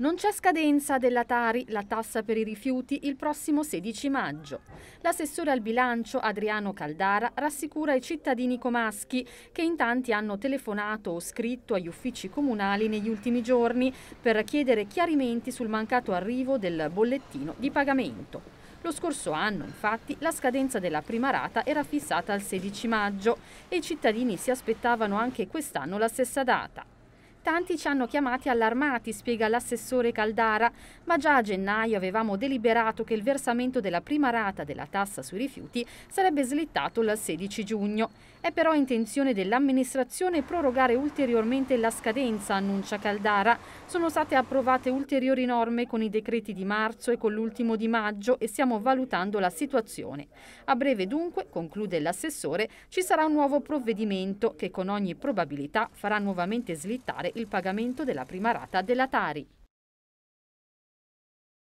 Non c'è scadenza della Tari, la tassa per i rifiuti, il prossimo 16 maggio. L'assessore al bilancio Adriano Caldara rassicura i cittadini comaschi che in tanti hanno telefonato o scritto agli uffici comunali negli ultimi giorni per chiedere chiarimenti sul mancato arrivo del bollettino di pagamento. Lo scorso anno, infatti, la scadenza della prima rata era fissata al 16 maggio e i cittadini si aspettavano anche quest'anno la stessa data. Tanti ci hanno chiamati allarmati, spiega l'assessore Caldara, ma già a gennaio avevamo deliberato che il versamento della prima rata della tassa sui rifiuti sarebbe slittato il 16 giugno. È però intenzione dell'amministrazione prorogare ulteriormente la scadenza, annuncia Caldara. Sono state approvate ulteriori norme con i decreti di marzo e con l'ultimo di maggio e stiamo valutando la situazione. A breve dunque, conclude l'assessore, ci sarà un nuovo provvedimento che con ogni probabilità farà nuovamente slittare il pagamento della prima rata della Tari.